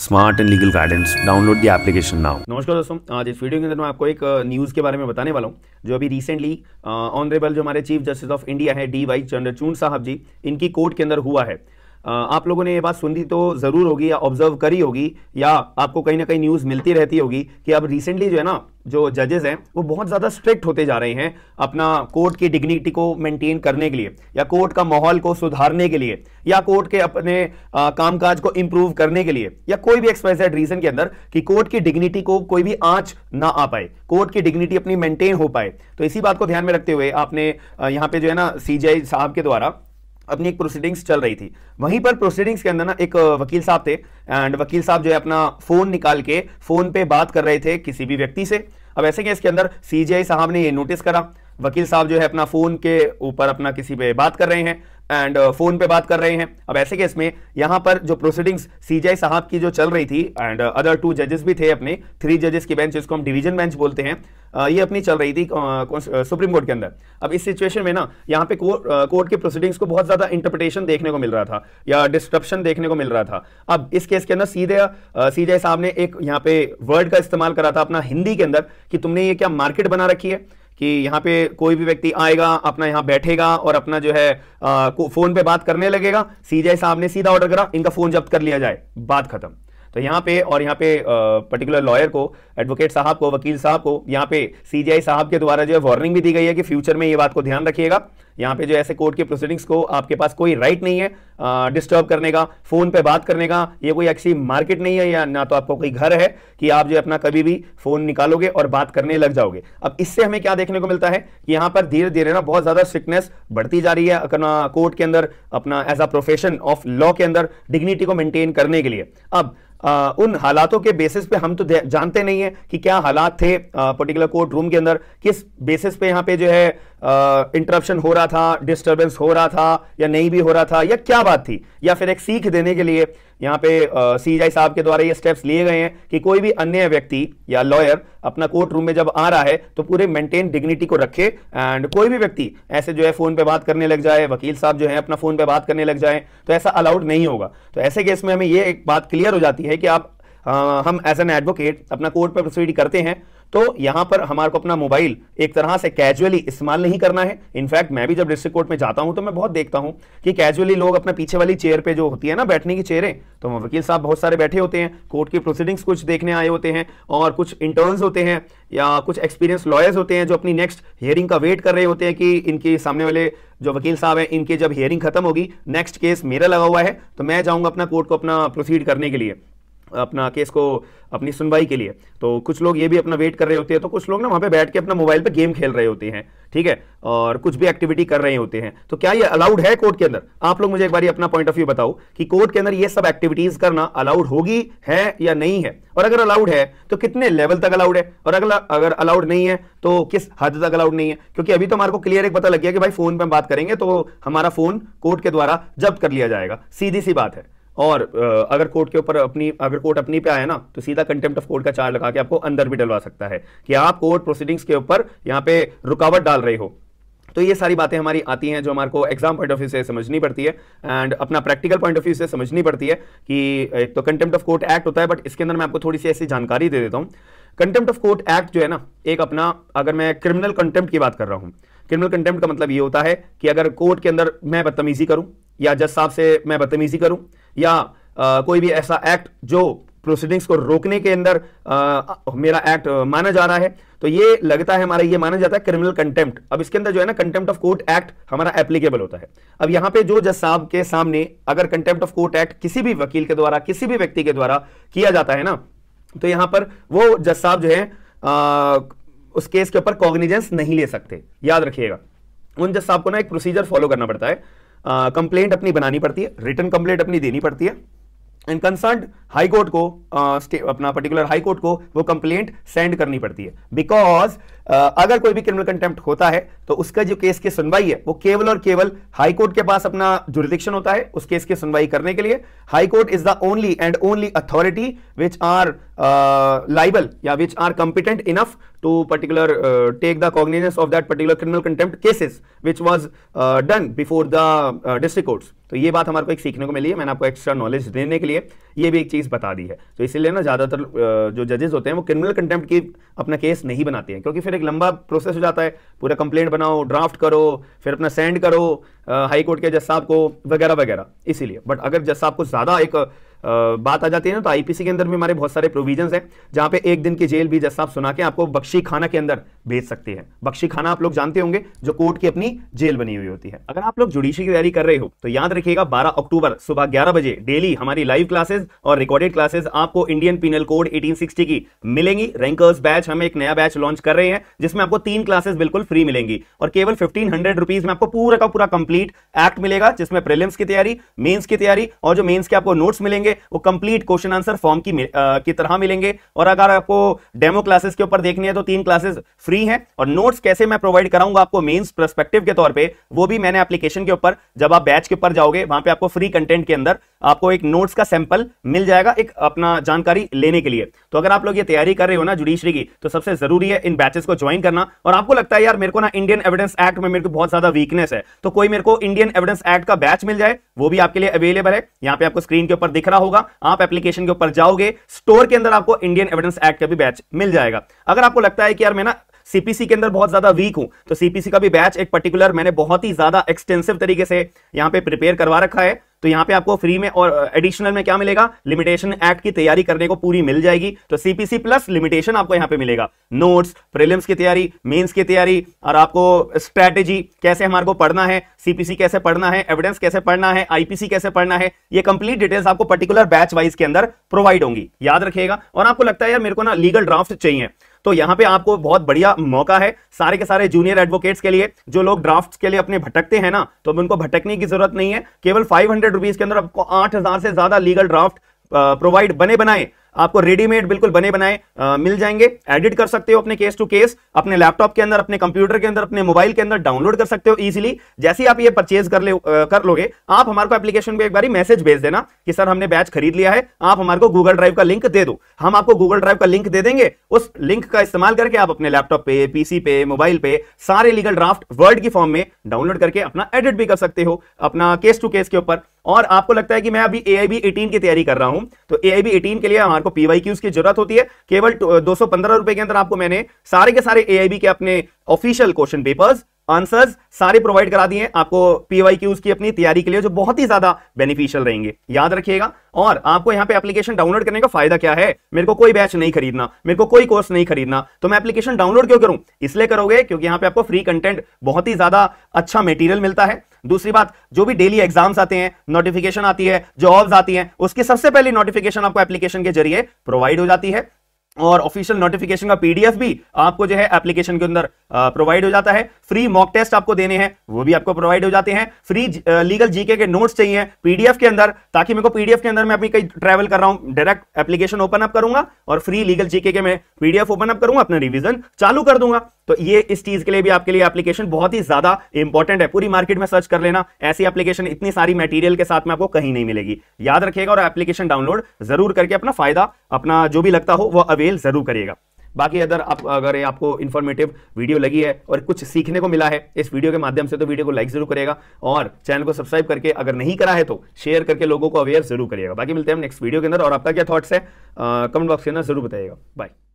smart and legal guidance download the application now नमस्कार दोस्तों आज इस वीडियो के अंदर मैं आपको एक न्यूज़ के बारे में बताने वाला हूँ जो अभी रिसेंटली ऑनरेबल जो हमारे चीफ जस्टिस ऑफ इंडिया है डी वाई चंद्रचूड साहब जी इनकी कोर्ट के अंदर हुआ है आप लोगों ने ये बात सुनी तो ज़रूर होगी या ऑब्जर्व करी होगी या आपको कहीं ना कहीं न्यूज़ मिलती रहती होगी कि अब रिसेंटली जो है ना जो जजेस हैं वो बहुत ज़्यादा स्ट्रिक्ट होते जा रहे हैं अपना कोर्ट की डिग्निटी को मेंटेन करने के लिए या कोर्ट का माहौल को सुधारने के लिए या कोर्ट के अपने आ, कामकाज को इंप्रूव करने के लिए या कोई भी एक्सप्रेसेड रीजन के अंदर कि कोर्ट की डिग्निटी को कोई भी आँच ना आ पाए कोर्ट की डिग्निटी अपनी मेंटेन हो पाए तो इसी बात को ध्यान में रखते हुए आपने यहाँ पे जो है ना सी साहब के द्वारा अपनी एक प्रोसीडिंग्स चल रही थी वहीं पर प्रोसीडिंग्स के अंदर ना एक वकील साहब थे एंड वकील साहब जो है अपना फोन निकाल के फोन पे बात कर रहे थे किसी भी व्यक्ति से अब ऐसे केस के अंदर सीजीआई साहब ने ये नोटिस करा वकील साहब जो है अपना फोन के ऊपर अपना किसी पे बात कर रहे हैं एंड फोन uh, पे बात कर रहे हैं अब ऐसे केस में यहां पर जो प्रोसीडिंग्स सीजेआई साहब की जो चल रही थी एंड अदर टू जजेस भी थे अपने थ्री जजेस की बेंच जिसको हम डिवीजन बेंच बोलते हैं uh, ये अपनी चल रही थी सुप्रीम uh, कोर्ट के अंदर अब इस सिचुएशन में ना यहाँ पे कोर्ट के प्रोसीडिंग्स को बहुत ज्यादा इंटरप्रिटेशन देखने को मिल रहा था या डिस्ट्रप्शन देखने को मिल रहा था अब इस केस के अंदर सीधे सीजेआई साहब ने एक यहाँ पे वर्ड का इस्तेमाल करा था अपना हिंदी के अंदर कि तुमने ये क्या मार्केट बना रखी है कि यहाँ पे कोई भी व्यक्ति आएगा अपना यहाँ बैठेगा और अपना जो है आ, फोन पे बात करने लगेगा सीजे साहब ने सीधा ऑर्डर करा इनका फोन जब्त कर लिया जाए बात खत्म तो यहाँ पे और यहाँ पे पर्टिकुलर लॉयर को एडवोकेट साहब को वकील साहब को यहाँ पे सीजीआई साहब के द्वारा जो है वार्निंग भी दी गई है कि फ्यूचर में ये बात को ध्यान रखिएगा यहाँ पे जो ऐसे कोर्ट के प्रोसीडिंग्स को आपके पास कोई राइट नहीं है डिस्टर्ब करने का फोन पे बात करने का ये कोई अच्छी मार्केट नहीं है या ना तो आपको कोई घर है कि आप जो अपना कभी भी फोन निकालोगे और बात करने लग जाओगे अब इससे हमें क्या देखने को मिलता है कि यहाँ पर धीरे धीरे ना बहुत ज्यादा स्ट्रिकनेस बढ़ती जा रही है अपना कोर्ट के अंदर अपना as a profession of law के अंदर डिग्निटी को मेंटेन करने के लिए अब आ, उन हालातों के बेसिस पे हम तो जानते नहीं है कि क्या हालात थे पर्टिकुलर कोर्ट रूम के अंदर किस बेसिस पे यहाँ पे जो है इंटरप्शन हो रहा था डिस्टरबेंस हो रहा था या नहीं भी हो रहा था या क्या बात थी या फिर एक सीख देने के लिए यहाँ पे सी uh, साहब के द्वारा ये स्टेप्स लिए गए हैं कि कोई भी अन्य व्यक्ति या लॉयर अपना कोर्ट रूम में जब आ रहा है तो पूरे मेंटेन डिग्निटी को रखे एंड कोई भी व्यक्ति ऐसे जो है फोन पे बात करने लग जाए वकील साहब जो है अपना फोन पे बात करने लग जाए तो ऐसा अलाउड नहीं होगा तो ऐसे केस में हमें ये एक बात क्लियर हो जाती है कि आप आ, हम एज एन एडवोकेट अपना कोर्ट पर प्रोसीड करते हैं तो यहां पर हमारे को अपना मोबाइल एक तरह से कैजुअली इस्तेमाल नहीं करना है इनफैक्ट मैं भी जब डिस्ट्रिक्ट कोर्ट में जाता हूं तो मैं बहुत देखता हूं कि कैजुअली लोग अपने पीछे वाली चेयर पे जो होती है ना बैठने की चेयरें तो वकील साहब बहुत सारे बैठे होते हैं कोर्ट की प्रोसीडिंग्स कुछ देखने आए होते हैं और कुछ इंटर्न होते हैं या कुछ एक्सपीरियंस लॉयर्स होते हैं जो अपनी नेक्स्ट हियरिंग का वेट कर रहे होते हैं कि इनके सामने वाले जो वकील साहब हैं इनके जब हियरिंग खत्म होगी नेक्स्ट केस मेरा लगा हुआ है तो मैं जाऊंगा अपना कोर्ट को अपना प्रोसीड करने के लिए अपना केस को अपनी सुनवाई के लिए तो कुछ लोग ये भी अपना वेट कर रहे होते हैं तो कुछ लोग ना वहाँ पे बैठ के अपना मोबाइल पे गेम खेल रहे होते हैं ठीक है और कुछ भी एक्टिविटी कर रहे होते हैं तो क्या ये अलाउड है कोर्ट के अंदर आप लोग मुझे एक बार अपना पॉइंट ऑफ व्यू बताओ कि कोर्ट के अंदर ये सब एक्टिविटीज करना अलाउड होगी है या नहीं है और अगर अलाउड है तो कितने लेवल तक अलाउड है और अगर अगर अलाउड नहीं है तो किस हद तक अलाउड नहीं है क्योंकि अभी तो हमारे को क्लियर एक पता लग गया कि भाई फोन पर हम बात करेंगे तो हमारा फोन कोर्ट के द्वारा जब्त कर लिया जाएगा सीधी सी बात है और अगर कोर्ट के ऊपर अपनी अगर कोर्ट अपनी पे आया ना तो सीधा कंटेम्प्ट ऑफ कोर्ट का चार्ज लगा के आपको अंदर भी डलवा सकता है कि आप कोर्ट प्रोसीडिंग्स के ऊपर यहाँ पे रुकावट डाल रहे हो तो ये सारी बातें हमारी आती हैं जो हमारे को एग्जाम पॉइंट ऑफ व्यू से समझनी पड़ती है एंड अपना प्रैक्टिकल पॉइंट ऑफ व्यू से समझनी पड़ती है कि एक तो कंटेम्प्ट ऑफ कोर्ट एक्ट होता है बट इसके अंदर मैं आपको थोड़ी सी ऐसी जानकारी दे देता हूँ कंटेम्प्ट ऑफ कोर्ट एक्ट जो है ना एक अपना अगर मैं क्रिमिनल कंटेम्प्ट की बात कर रहा हूँ क्रिमिनल कंटेम्प्ट का मतलब ये होता है कि अगर कोर्ट के अंदर मैं बदतमीजी करूँ या जज साहब से मैं बदतमीजी करूँ या आ, कोई भी ऐसा एक्ट जो प्रोसीडिंग्स को रोकने के अंदर आ, मेरा एक्ट माना जा रहा है तो ये लगता है हमारा ये माना जाता है क्रिमिनल कंटेम्प्ट अब इसके अंदर जो है ना कंटेम्प्ट ऑफ कोर्ट एक्ट हमारा एप्लीकेबल होता है अब यहां पे जो जज साहब के सामने अगर कंटेम्प्ट ऑफ कोर्ट एक्ट किसी भी वकील के द्वारा किसी भी व्यक्ति के द्वारा किया जाता है ना तो यहां पर वो जज साहब जो है आ, उस केस के ऊपर कॉग्निजेंस नहीं ले सकते याद रखिएगा उन जज साहब को ना एक प्रोसीजर फॉलो करना पड़ता है कंप्लेंट अपनी बनानी पड़ती है रिटर्न कंप्लेंट अपनी देनी पड़ती है एंड कंसर्न हाईकोर्ट को uh, अपना पर्टिकुलर हाईकोर्ट को वो कंप्लेंट सेंड करनी पड़ती है बिकॉज अगर कोई भी क्रिमिनल कंटेम्प्ट होता है तो उसका जो केस की सुनवाई है वो केवल और केवल हाईकोर्ट के पास अपना जुरिदिक्शन होता है उस केस की सुनवाई करने के लिए high court is the only and only authority which are liable या which are competent enough to particular take the cognizance of that particular criminal contempt cases which was done before the district courts तो ये बात हमारे को एक सीखने को मिली है मैंने आपको एक्स्ट्रा नॉलेज देने के लिए ये भी एक चीज़ बता दी है तो इसीलिए ना ज़्यादातर जो जजेस होते हैं वो क्रिमिनल कंटेम्प्ट की अपना केस नहीं बनाते हैं क्योंकि फिर फिर एक लंबा प्रोसेस हो जाता है पूरा कंप्लेंट बनाओ ड्राफ्ट करो फिर अपना सेंड करो हाईकोर्ट के जज साहब को वगैरह वगैरह इसीलिए बट अगर जज साहब को ज़्यादा एक बात आ जाती है ना तो आईपीसी के अंदर भी हमारे बहुत सारे प्रोविजन है जहां पे एक दिन की जेल भी जैसा आप सुना के आपको बख्शी खाना के अंदर भेज सकती है बख्शी खाना आप लोग जानते होंगे जो कोर्ट की अपनी जेल बनी हुई होती है अगर आप लोग जुडिशी की तैयारी कर रहे हो तो याद रखिएगा बारह अक्टूबर सुबह ग्यारह बजे डेली हमारी लाइव क्लासेस और रिकॉर्डेड क्लासेस आपको इंडियन पीनल कोड एटीन की मिलेंगी रैंकर्स बैच हम एक नया बैच लॉन्च कर रहे हैं जिसमें आपको तीन क्लासेस बिल्कुल फ्री मिलेंगी और केवल फिफ्टीन हंड्रेड रुपीज में आपको पूरा का पूरा कंप्लीट एक्ट मिलेगा जिसमें प्रेलिम्स की तैयारी मेन्स की तैयारी और जो मेन्स के आपको नोट्स मिलेंगे होंगे वो कंप्लीट क्वेश्चन आंसर फॉर्म की आ, की तरह मिलेंगे और अगर आपको डेमो क्लासेस के ऊपर देखनी है तो तीन क्लासेस फ्री हैं और नोट्स कैसे मैं प्रोवाइड कराऊंगा आपको मेंस प्रस्पेक्टिव के तौर पे वो भी मैंने एप्लीकेशन के ऊपर जब आप बैच के ऊपर जाओगे वहां पर आपको फ्री कंटेंट के अंदर आपको एक नोट्स का सैंपल मिल जाएगा एक अपना जानकारी लेने के लिए तो अगर आप लोग ये तैयारी कर रहे हो ना जुडिशरी की तो सबसे जरूरी है इन बैचेस को ज्वाइन करना और आपको लगता है यार मेरे को ना इंडियन एविडेंस एक्ट में मेरे को बहुत ज्यादा वीकनेस है तो कोई मेरे को इंडियन एविडेंस एक्ट का बैच मिल जाए वो भी आपके लिए अवेलेबल है यहाँ पे आपको स्क्रीन के ऊपर दिख रहा होगा आप एप्लीकेशन के ऊपर जाओगे स्टोर के अंदर आपको इंडियन एविडेंस एक्ट का भी बैच मिल जाएगा अगर आपको लगता है कि यार मैं ना सीपीसी के अंदर बहुत ज्यादा वीक हूं तो सीपीसी का भी बैच एक पर्टिकुलर मैंने बहुत ही ज्यादा एक्सटेंसिव तरीके से यहां पे प्रिपेयर करवा रखा है तो यहाँ पे आपको फ्री में और एडिशनल में क्या मिलेगा लिमिटेशन एक्ट की तैयारी करने को पूरी मिल जाएगी तो सीपीसी प्लस लिमिटेशन आपको यहाँ पे मिलेगा नोट्स प्रिलिम्स की तैयारी मेंस की तैयारी और आपको स्ट्रेटेजी कैसे हमारे को पढ़ना है सीपीसी कैसे पढ़ना है एविडेंस कैसे पढ़ना है आईपीसी कैसे पढ़ना है ये कंप्लीट डिटेल्स आपको पर्टिकुलर बैच वाइज के अंदर प्रोवाइड होंगी याद रखिएगा और आपको लगता है यार मेरे को ना लीगल ड्राफ्ट चाहिए तो यहां पे आपको बहुत बढ़िया मौका है सारे के सारे जूनियर एडवोकेट्स के लिए जो लोग ड्राफ्ट के लिए अपने भटकते हैं ना तो उनको भटकने की जरूरत नहीं है केवल फाइव हंड्रेड के अंदर आपको आठ से ज्यादा लीगल ड्राफ्ट प्रोवाइड बने बनाए आपको रेडीमेड बिल्कुल बने बनाए आ, मिल जाएंगे एडिट कर सकते हो अपने केस टू केस अपने लैपटॉप के अंदर अपने कंप्यूटर के अंदर अपने मोबाइल के अंदर डाउनलोड कर सकते हो इजीली जैसे ही आप ये परचेज कर ले आ, कर लोगे आप हमारे को एप्लीकेशन पे एक बार मैसेज भेज देना कि सर हमने बैच खरीद लिया है आप हमारे को गूगल ड्राइव का लिंक दे दो हम आपको गूगल ड्राइव का लिंक दे देंगे उस लिंक का इस्तेमाल करके आप अपने लैपटॉप पे पीसी पे मोबाइल पे सारे लीगल ड्राफ्ट वर्ड की फॉर्म में डाउनलोड करके अपना एडिट भी कर सकते हो अपना केस टू केस के ऊपर और आपको लगता है कि मैं अभी ए आई बी एटीन की तैयारी कर रहा हूं तो ए आई बी एटीन के लिए हमारे पीवाई क्यूज की जरूरत होती है केवल दो सौ पंद्रह रुपए के अंदर आपको मैंने सारे के सारे ए आई बी के अपने ऑफिशियल क्वेश्चन पेपर्स आंसर्स सारे प्रोवाइड करा दिए आपको पीवाई क्यूज की अपनी तैयारी के लिए जो बहुत ही ज्यादा बेनिफिशियल रहेंगे याद रखिएगा और आपको यहाँ पे एप्लीकेशन डाउनलोड करने का फायदा क्या है मेरे को कोई बैच नहीं खरीदना मेरे को कोई कोर्स नहीं खरीदना तो मैं एप्लीकेशन डाउनलोड क्यों करूं इसलिए करोगे क्योंकि यहाँ पे आपको फ्री कंटेंट बहुत ही ज्यादा अच्छा मेटीरियल मिलता है दूसरी बात जो भी डेली एग्जाम्स आते हैं नोटिफिकेशन आती है जॉब्स आती हैं उसकी सबसे पहली नोटिफिकेशन आपको एप्लीकेशन के जरिए प्रोवाइड हो जाती है और ऑफिशियल नोटिफिकेशन का पीडीएफ भी आपको जो है एप्लीकेशन के अंदर प्रोवाइड हो जाता है फ्री मॉक टेस्ट आपको देने हैं वो भी आपको प्रोवाइड हो जाते हैं फ्री लीगल जीके के नोट्स चाहिए पीडीएफ के अंदर ताकि मेरे को पीडीएफ के अंदर मैं अपनी कहीं ट्रैवल कर रहा हूं डायरेक्ट एप्लीकेशन ओपन अप करूंगा और फ्री लीगल जीके के मैं पीडीएफ ओपन अप करूंगा अपना रिविजन चालू कर दूंगा तो ये इस चीज के लिए भी आपके लिए एप्लीकेशन बहुत ही ज्यादा इंपॉर्टेंट है पूरी मार्केट में सर्च कर लेना ऐसी एप्लीकेशन इतनी सारी मटेरियल के साथ में आपको कहीं नहीं मिलेगी याद रखिएगा और एप्लीकेशन डाउनलोड जरूर करके अपना फायदा अपना जो भी लगता हो वह अवेल जरूर करिएगा बाकी अदर आप अगर ये आपको इन्फॉर्मेटिव वीडियो लगी है और कुछ सीखने को मिला है इस वीडियो के माध्यम से तो वीडियो को लाइक जरूर करेगा और चैनल को सब्सक्राइब करके अगर नहीं करा है तो शेयर करके लोगों को अवेयर जरूर करेगा बाकी मिलते हैं नेक्स्ट वीडियो के अंदर और आपका क्या थॉट्स है कमेंट बॉक्स के अंदर जरूर बताइएगा बाय